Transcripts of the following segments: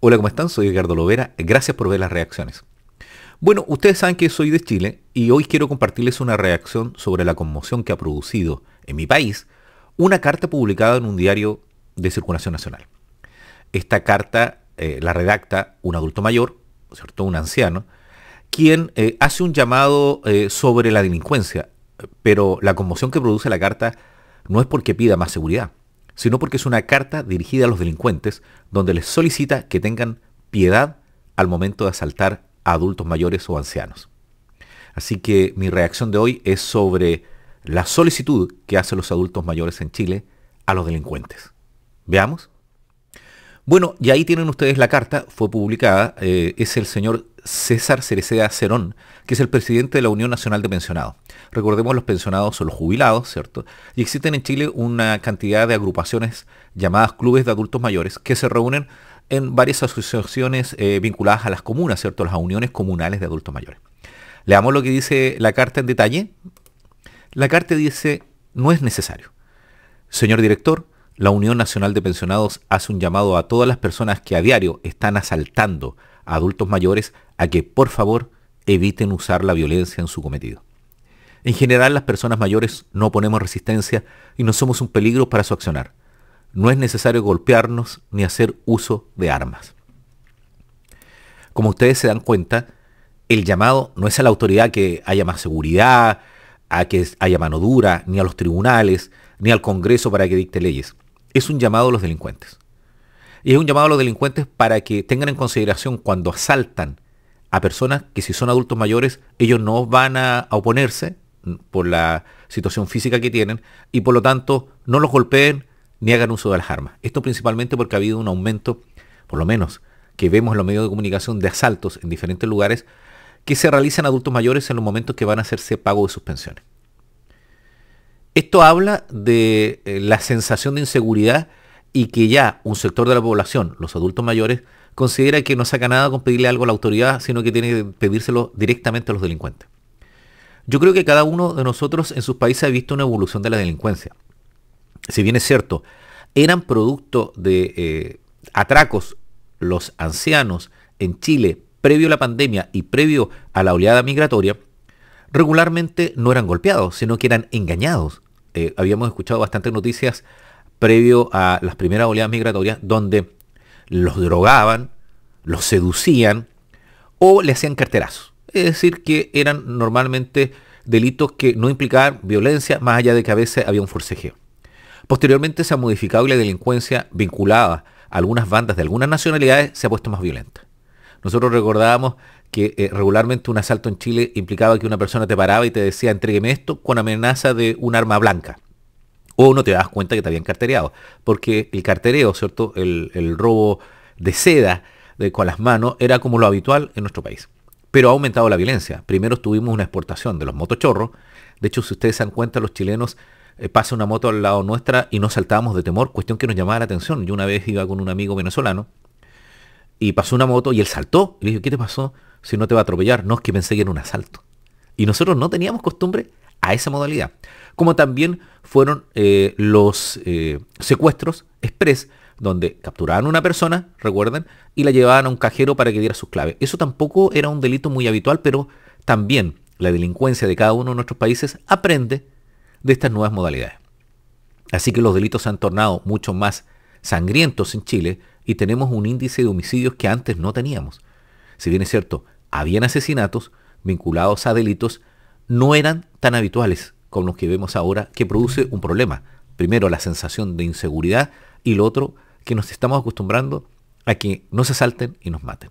Hola, ¿cómo están? Soy Edgardo Lovera. Gracias por ver las reacciones. Bueno, ustedes saben que soy de Chile y hoy quiero compartirles una reacción sobre la conmoción que ha producido en mi país una carta publicada en un diario de circulación nacional. Esta carta eh, la redacta un adulto mayor, ¿cierto? un anciano, quien eh, hace un llamado eh, sobre la delincuencia, pero la conmoción que produce la carta no es porque pida más seguridad, sino porque es una carta dirigida a los delincuentes donde les solicita que tengan piedad al momento de asaltar a adultos mayores o ancianos. Así que mi reacción de hoy es sobre la solicitud que hacen los adultos mayores en Chile a los delincuentes. Veamos. Bueno, y ahí tienen ustedes la carta, fue publicada, eh, es el señor César Cereceda Cerón, que es el presidente de la Unión Nacional de Pensionados. Recordemos los pensionados son los jubilados, ¿cierto? Y existen en Chile una cantidad de agrupaciones llamadas clubes de adultos mayores que se reúnen en varias asociaciones eh, vinculadas a las comunas, ¿cierto? Las uniones comunales de adultos mayores. Leamos lo que dice la carta en detalle. La carta dice, no es necesario. Señor director, la Unión Nacional de Pensionados hace un llamado a todas las personas que a diario están asaltando, adultos mayores a que por favor eviten usar la violencia en su cometido. En general las personas mayores no ponemos resistencia y no somos un peligro para su accionar. No es necesario golpearnos ni hacer uso de armas. Como ustedes se dan cuenta, el llamado no es a la autoridad que haya más seguridad, a que haya mano dura, ni a los tribunales, ni al Congreso para que dicte leyes. Es un llamado a los delincuentes. Y es un llamado a los delincuentes para que tengan en consideración cuando asaltan a personas que si son adultos mayores, ellos no van a oponerse por la situación física que tienen y por lo tanto no los golpeen ni hagan uso de las armas. Esto principalmente porque ha habido un aumento, por lo menos, que vemos en los medios de comunicación de asaltos en diferentes lugares que se realizan adultos mayores en los momentos que van a hacerse pago de sus pensiones. Esto habla de eh, la sensación de inseguridad y que ya un sector de la población, los adultos mayores, considera que no saca nada con pedirle algo a la autoridad, sino que tiene que pedírselo directamente a los delincuentes. Yo creo que cada uno de nosotros en sus países ha visto una evolución de la delincuencia. Si bien es cierto, eran producto de eh, atracos los ancianos en Chile previo a la pandemia y previo a la oleada migratoria, regularmente no eran golpeados, sino que eran engañados. Eh, habíamos escuchado bastantes noticias previo a las primeras oleadas migratorias, donde los drogaban, los seducían o le hacían carterazos. Es decir, que eran normalmente delitos que no implicaban violencia, más allá de que a veces había un forcejeo. Posteriormente se ha modificado y la delincuencia vinculada a algunas bandas de algunas nacionalidades se ha puesto más violenta. Nosotros recordábamos que eh, regularmente un asalto en Chile implicaba que una persona te paraba y te decía, entregueme esto, con amenaza de un arma blanca o no te das cuenta que te habían cartereado. Porque el cartereo, ¿cierto? El, robo de seda de, con las manos era como lo habitual en nuestro país. Pero ha aumentado la violencia. Primero tuvimos una exportación de los motochorros. De hecho, si ustedes se dan cuenta, los chilenos eh, pasan una moto al lado nuestra y nos saltábamos de temor, cuestión que nos llamaba la atención. Yo una vez iba con un amigo venezolano y pasó una moto y él saltó. Y le dije, ¿qué te pasó? Si no te va a atropellar. No, es que pensé que era un asalto. Y nosotros no teníamos costumbre a esa modalidad como también fueron eh, los eh, secuestros express, donde capturaban una persona, recuerden, y la llevaban a un cajero para que diera sus claves. Eso tampoco era un delito muy habitual, pero también la delincuencia de cada uno de nuestros países aprende de estas nuevas modalidades. Así que los delitos se han tornado mucho más sangrientos en Chile y tenemos un índice de homicidios que antes no teníamos. Si bien es cierto, habían asesinatos vinculados a delitos, no eran tan habituales con los que vemos ahora, que produce un problema. Primero, la sensación de inseguridad y lo otro, que nos estamos acostumbrando a que nos asalten y nos maten.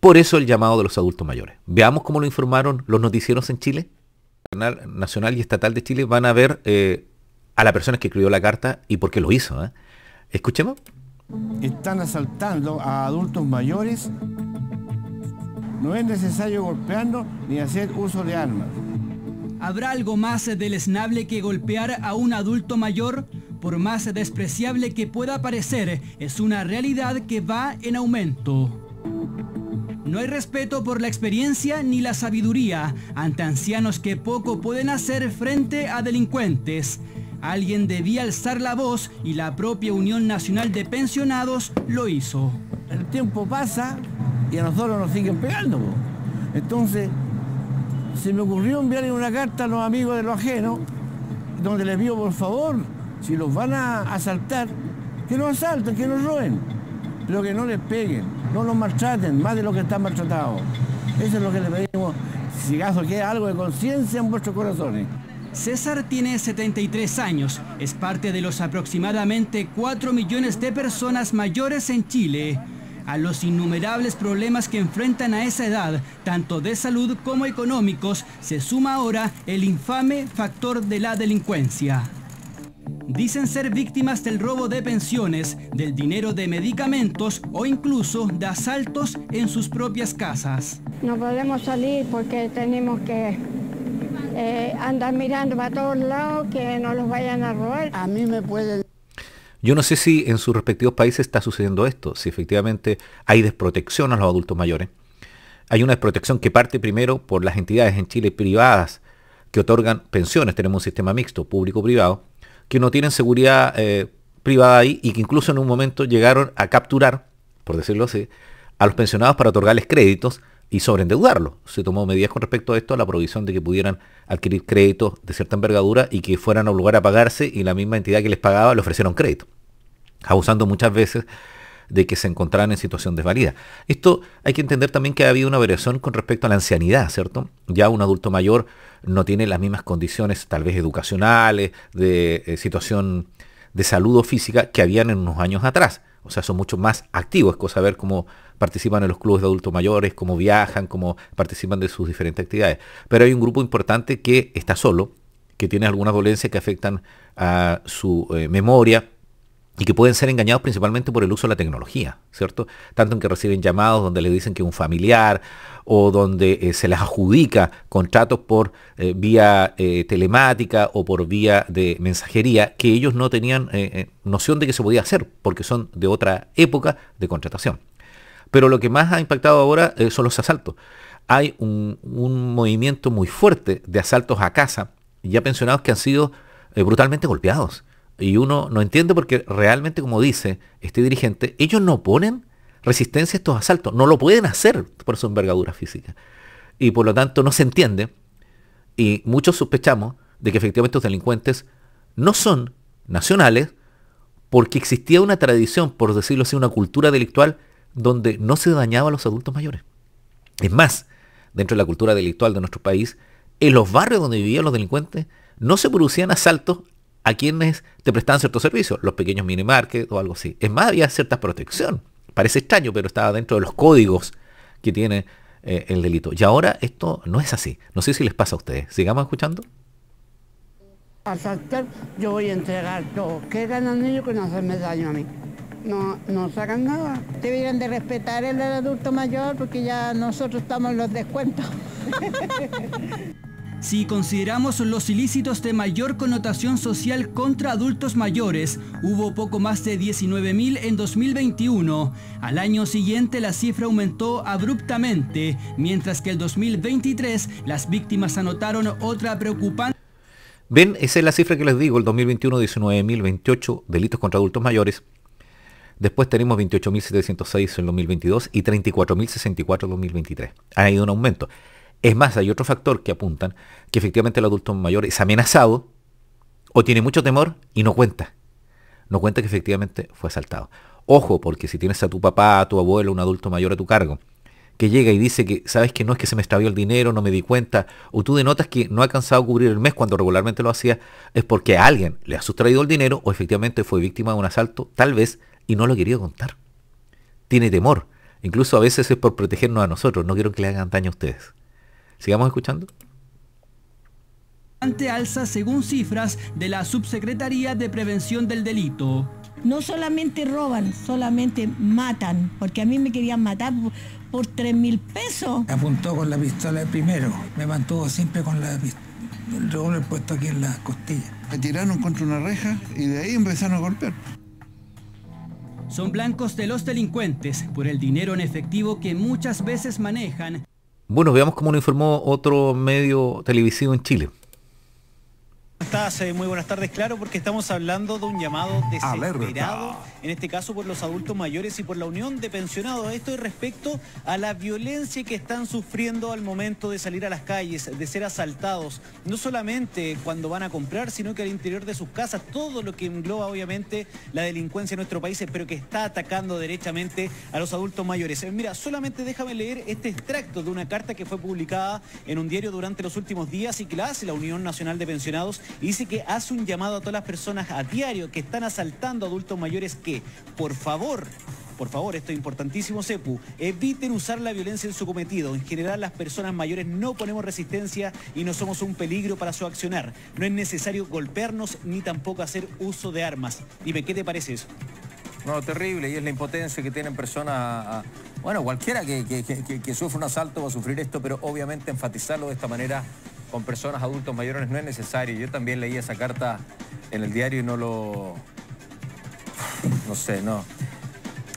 Por eso el llamado de los adultos mayores. Veamos cómo lo informaron los noticieros en Chile. canal nacional y estatal de Chile van a ver eh, a la persona que escribió la carta y por qué lo hizo. ¿eh? Escuchemos. Están asaltando a adultos mayores. No es necesario golpearnos ni hacer uso de armas. ¿Habrá algo más deleznable que golpear a un adulto mayor? Por más despreciable que pueda parecer, es una realidad que va en aumento. No hay respeto por la experiencia ni la sabiduría ante ancianos que poco pueden hacer frente a delincuentes. Alguien debía alzar la voz y la propia Unión Nacional de Pensionados lo hizo. El tiempo pasa y a nosotros nos siguen pegando. Entonces, se me ocurrió enviarle una carta a los amigos de los ajenos, donde les pido por favor, si los van a asaltar, que no asalten, que no roben, pero que no les peguen, no los maltraten más de lo que están maltratados. Eso es lo que les pedimos, si caso queda algo de conciencia en vuestros corazones. César tiene 73 años, es parte de los aproximadamente 4 millones de personas mayores en Chile a los innumerables problemas que enfrentan a esa edad, tanto de salud como económicos, se suma ahora el infame factor de la delincuencia. Dicen ser víctimas del robo de pensiones, del dinero de medicamentos o incluso de asaltos en sus propias casas. No podemos salir porque tenemos que eh, andar mirando para todos lados que no los vayan a robar. A mí me pueden yo no sé si en sus respectivos países está sucediendo esto, si efectivamente hay desprotección a los adultos mayores. Hay una desprotección que parte primero por las entidades en Chile privadas que otorgan pensiones. Tenemos un sistema mixto, público-privado, que no tienen seguridad eh, privada ahí y que incluso en un momento llegaron a capturar, por decirlo así, a los pensionados para otorgarles créditos y sobreendeudarlo. Se tomó medidas con respecto a esto, a la provisión de que pudieran adquirir créditos de cierta envergadura y que fueran a un lugar a pagarse y la misma entidad que les pagaba le ofrecieron crédito, abusando muchas veces de que se encontraran en situación desvalida. Esto hay que entender también que ha habido una variación con respecto a la ancianidad, ¿cierto? Ya un adulto mayor no tiene las mismas condiciones, tal vez educacionales, de eh, situación de salud o física que habían en unos años atrás. O sea, son mucho más activos. Es cosa ver cómo participan en los clubes de adultos mayores, cómo viajan, cómo participan de sus diferentes actividades. Pero hay un grupo importante que está solo, que tiene algunas dolencias que afectan a su eh, memoria, y que pueden ser engañados principalmente por el uso de la tecnología, ¿cierto? Tanto en que reciben llamados donde les dicen que un familiar o donde eh, se les adjudica contratos por eh, vía telemática o por vía de mensajería que ellos no tenían noción de que se podía hacer porque son de otra época de contratación. Pero lo que más ha impactado ahora eh, son los asaltos. Hay un, movimiento muy fuerte de asaltos a casa, ya pensionados que han sido eh, brutalmente golpeados. Y uno no entiende porque realmente, como dice este dirigente, ellos no ponen resistencia a estos asaltos. No lo pueden hacer por su envergadura física. Y por lo tanto no se entiende. Y muchos sospechamos de que efectivamente estos delincuentes no son nacionales porque existía una tradición, por decirlo así, una cultura delictual donde no se dañaba a los adultos mayores. Es más, dentro de la cultura delictual de nuestro país, en los barrios donde vivían los delincuentes no se producían asaltos a quienes te prestaban ciertos servicios, los pequeños minimarkets o algo así. Es más, había cierta protección. Parece extraño, pero estaba dentro de los códigos que tiene eh, el delito. Y ahora esto no es así. No sé si les pasa a ustedes. Sigamos escuchando. yo voy a entregar todo. ¿Qué que no daño a mí? no, no sacan nada. Deberían de respetar el adulto mayor porque ya nosotros estamos en los descuentos. Si consideramos los ilícitos de mayor connotación social contra adultos mayores, hubo poco más de 19.000 en 2021. Al año siguiente la cifra aumentó abruptamente, mientras que el 2023 las víctimas anotaron otra preocupante. Ven, esa es la cifra que les digo, el 2021 19.028 delitos contra adultos mayores, Después tenemos 28.706 en 2022 y 34.064 en 2023. Ha ido un aumento. Es más, hay otro factor que apuntan que efectivamente el adulto mayor es amenazado o tiene mucho temor y no cuenta. No cuenta que efectivamente fue asaltado. Ojo, porque si tienes a tu papá, a tu abuelo, un adulto mayor a tu cargo, que llega y dice que, sabes que no es que se me extravió el dinero, no me di cuenta, o tú denotas que no ha alcanzado cubrir el mes cuando regularmente lo hacía, es porque a alguien le ha sustraído el dinero o efectivamente fue víctima de un asalto, tal vez y no lo quería querido contar. Tiene temor. Incluso a veces es por protegernos a nosotros. No quiero que le hagan daño a ustedes. Sigamos escuchando alza según cifras de la Subsecretaría de Prevención del Delito. No solamente roban, solamente matan, porque a mí me querían matar por tres mil pesos. Me apuntó con la pistola primero, me mantuvo siempre con la pistola. el revólver puesto aquí en la costilla. Me tiraron contra una reja y de ahí empezaron a golpear son blancos de los delincuentes por el dinero en efectivo que muchas veces manejan. Bueno, veamos cómo lo informó otro medio televisivo en Chile. Eh, muy buenas tardes, claro, porque estamos hablando de un llamado desesperado, en este caso por los adultos mayores y por la unión de pensionados. Esto es respecto a la violencia que están sufriendo al momento de salir a las calles, de ser asaltados, no solamente cuando van a comprar, sino que al interior de sus casas, todo lo que engloba obviamente la delincuencia en nuestro país, pero que está atacando derechamente a los adultos mayores. Eh, mira, solamente déjame leer este extracto de una carta que fue publicada en un diario durante los últimos días y que la hace la Unión Nacional de Pensionados dice que hace un llamado a todas las personas a diario que están asaltando adultos mayores que, por favor, por favor, esto es importantísimo, Sepu. Eviten usar la violencia en su cometido. En general, las personas mayores no ponemos resistencia y no somos un peligro para su accionar. No es necesario golpearnos ni tampoco hacer uso de armas. Dime, ¿qué te parece eso? No, terrible. Y es la impotencia que tienen personas... Bueno, cualquiera que, sufre un asalto va a sufrir esto, pero obviamente enfatizarlo de esta manera con personas adultos mayores no es necesario. Yo también leí esa carta en el diario y no lo... No sé, no.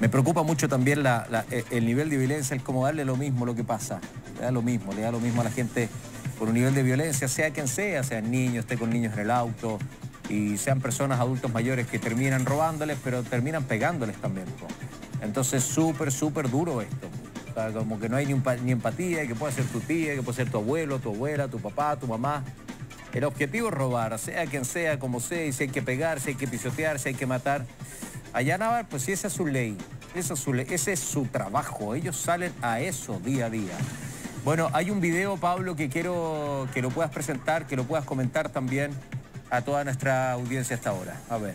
Me preocupa mucho también e, el nivel de violencia, el cómo darle lo mismo lo que pasa. Le da lo mismo, le da lo mismo a la gente por un nivel de violencia, sea quien sea, sean niños, esté con niños en el auto, y sean personas adultos mayores que terminan robándoles, pero terminan pegándoles también. Entonces, súper, súper duro esto sea, como que no hay ni, empatía, que puede ser tu tía, que puede ser tu abuelo, tu abuela, tu papá, tu mamá. El objetivo es robar, sea quien sea, como sea, y si hay que pegar, hay que pisotear, si hay que matar. Allá Navar, pues sí, esa es su ley, esa es su ley, ese es su trabajo, ellos salen a eso día a día. Bueno, hay un video, Pablo, que quiero que lo puedas presentar, que lo puedas comentar también a toda nuestra audiencia hasta ahora. A ver.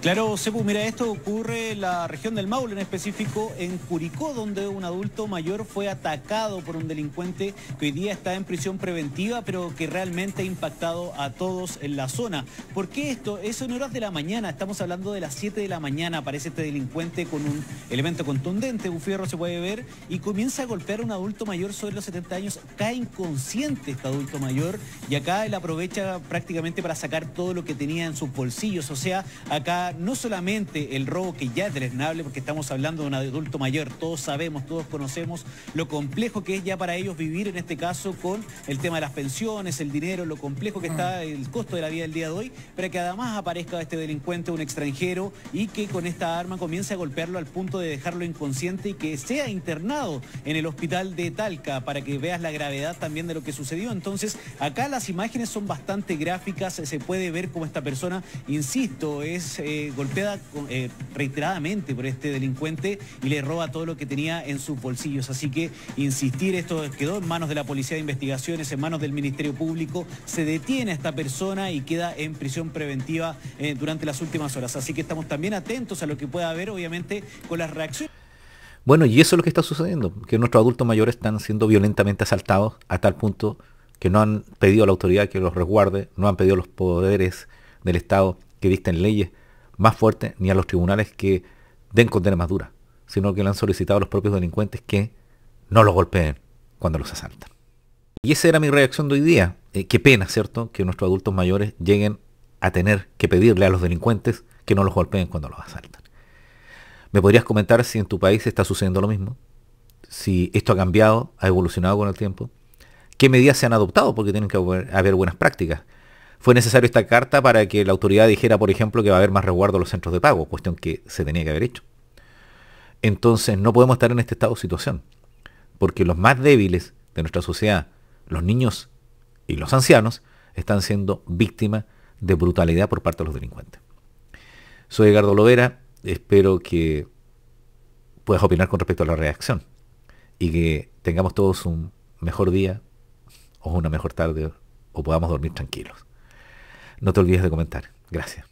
Claro, Sepu, mira, esto ocurre en la región del Maule, en específico en Curicó, donde un adulto mayor fue atacado por un delincuente que hoy día está en prisión preventiva, pero que realmente ha impactado a todos en la zona. ¿Por qué esto? Es en horas de la mañana, estamos hablando de las 7 de la mañana, aparece este delincuente con un elemento contundente, un fierro se puede ver, y comienza a golpear a un adulto mayor sobre los 70 años, cae inconsciente este adulto mayor, y acá él aprovecha prácticamente para sacar todo lo que tenía en sus bolsillos, o sea, acá no solamente el robo que ya es deleznable, porque estamos hablando de un adulto mayor, todos sabemos, todos conocemos lo complejo que es ya para ellos vivir en este caso con el tema de las pensiones, el dinero, lo complejo que está mm. el costo de la vida del día de hoy, pero que además aparezca este delincuente, un extranjero, y que con esta arma comience a golpearlo al punto de dejarlo inconsciente y que sea internado en el hospital de Talca, para que veas la gravedad también de lo que sucedió. Entonces, acá las imágenes son bastante gráficas, se puede ver cómo esta persona, insisto, es... Eh, golpea golpeada eh, reiteradamente por este delincuente y le roba todo lo que tenía en sus bolsillos. Así que insistir, esto quedó en manos de la Policía de Investigaciones, en manos del Ministerio Público, se detiene a esta persona y queda en prisión preventiva eh, durante las últimas horas. Así que estamos también atentos a lo que pueda haber, obviamente, con las reacciones. Bueno, y eso es lo que está sucediendo, que nuestros adultos mayores están siendo violentamente asaltados a tal punto que no han pedido a la autoridad que los resguarde, no han pedido los poderes del Estado que dicten leyes más fuerte, ni a los tribunales que den condenas más duras, sino que le han solicitado a los propios delincuentes que no los golpeen cuando los asaltan. Y esa era mi reacción de hoy día. Eh, qué pena, ¿cierto?, que nuestros adultos mayores lleguen a tener que pedirle a los delincuentes que no los golpeen cuando los asaltan. ¿Me podrías comentar si en tu país está sucediendo lo mismo? Si esto ha cambiado, ha evolucionado con el tiempo. ¿Qué medidas se han adoptado? Porque tienen que haber buenas prácticas fue necesario esta carta para que la autoridad dijera, por ejemplo, que va a haber más resguardo a los centros de pago, cuestión que se tenía que haber hecho. Entonces no podemos estar en este estado de situación, porque los más débiles de nuestra sociedad, los niños y los ancianos, están siendo víctimas de brutalidad por parte de los delincuentes. Soy Edgardo Lovera, espero que puedas opinar con respecto a la reacción y que tengamos todos un mejor día o una mejor tarde o podamos dormir tranquilos. No te olvides de comentar. Gracias.